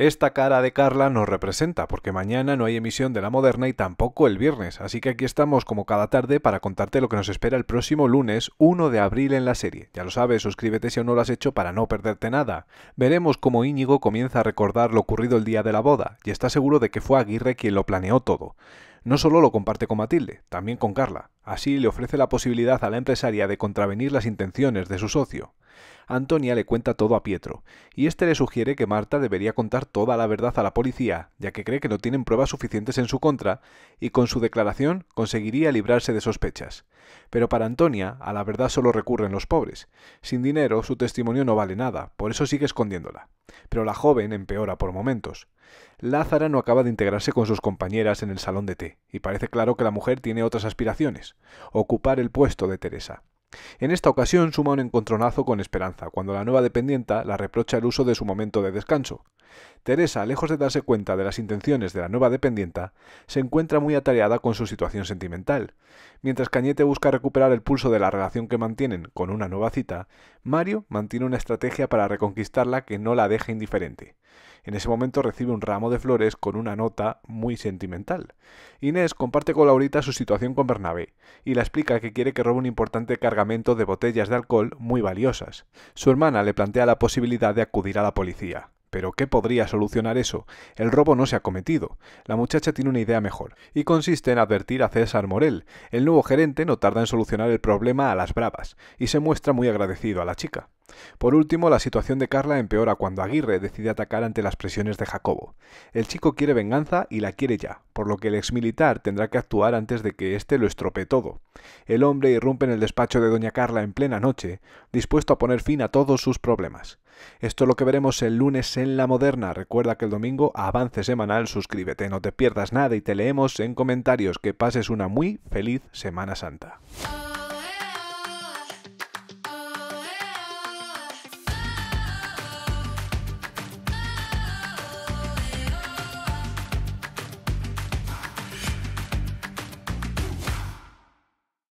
Esta cara de Carla nos representa, porque mañana no hay emisión de La Moderna y tampoco el viernes, así que aquí estamos como cada tarde para contarte lo que nos espera el próximo lunes 1 de abril en la serie. Ya lo sabes, suscríbete si aún no lo has hecho para no perderte nada. Veremos cómo Íñigo comienza a recordar lo ocurrido el día de la boda, y está seguro de que fue Aguirre quien lo planeó todo. No solo lo comparte con Matilde, también con Carla. Así le ofrece la posibilidad a la empresaria de contravenir las intenciones de su socio. Antonia le cuenta todo a Pietro, y este le sugiere que Marta debería contar toda la verdad a la policía, ya que cree que no tienen pruebas suficientes en su contra, y con su declaración conseguiría librarse de sospechas. Pero para Antonia, a la verdad solo recurren los pobres. Sin dinero, su testimonio no vale nada, por eso sigue escondiéndola. Pero la joven empeora por momentos. Lázara no acaba de integrarse con sus compañeras en el salón de té, y parece claro que la mujer tiene otras aspiraciones ocupar el puesto de Teresa. En esta ocasión suma un encontronazo con Esperanza, cuando la nueva dependienta la reprocha el uso de su momento de descanso. Teresa, lejos de darse cuenta de las intenciones de la nueva dependienta, se encuentra muy atareada con su situación sentimental. Mientras Cañete busca recuperar el pulso de la relación que mantienen con una nueva cita, Mario mantiene una estrategia para reconquistarla que no la deje indiferente. En ese momento recibe un ramo de flores con una nota muy sentimental. Inés comparte con Laurita su situación con Bernabé y la explica que quiere que robe un importante cargamento de botellas de alcohol muy valiosas. Su hermana le plantea la posibilidad de acudir a la policía. ¿Pero qué podría solucionar eso? El robo no se ha cometido. La muchacha tiene una idea mejor, y consiste en advertir a César Morel. El nuevo gerente no tarda en solucionar el problema a las bravas, y se muestra muy agradecido a la chica. Por último, la situación de Carla empeora cuando Aguirre decide atacar ante las presiones de Jacobo. El chico quiere venganza y la quiere ya, por lo que el exmilitar tendrá que actuar antes de que éste lo estropee todo. El hombre irrumpe en el despacho de doña Carla en plena noche, dispuesto a poner fin a todos sus problemas. Esto es lo que veremos el lunes en La Moderna. Recuerda que el domingo avance semanal, suscríbete, no te pierdas nada y te leemos en comentarios. Que pases una muy feliz Semana Santa.